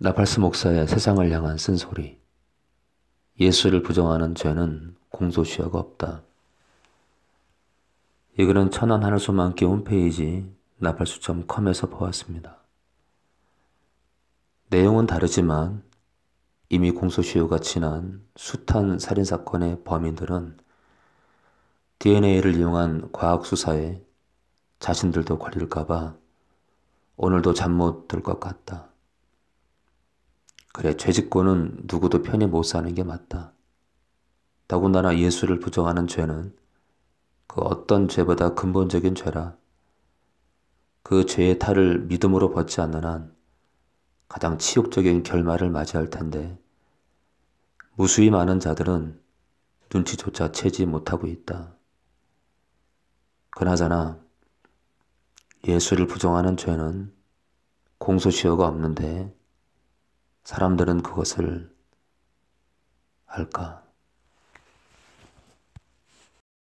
나팔스 목사의 세상을 향한 쓴소리. 예수를 부정하는 죄는 공소시효가 없다. 이 글은 천안 하늘소망기 홈페이지 나팔수.com에서 보았습니다. 내용은 다르지만 이미 공소시효가 지난 숱한 살인사건의 범인들은 DNA를 이용한 과학수사에 자신들도 걸릴까봐 오늘도 잠 못 들 것 같다. 그래, 죄짓고는 누구도 편히 못 사는 게 맞다. 더군다나 예수를 부정하는 죄는 그 어떤 죄보다 근본적인 죄라. 그 죄의 탈을 믿음으로 벗지 않는 한 가장 치욕적인 결말을 맞이할 텐데 무수히 많은 자들은 눈치조차 채지 못하고 있다. 그나저나 예수를 부정하는 죄는 공소시효가 없는데 사람들은 그것을 할까?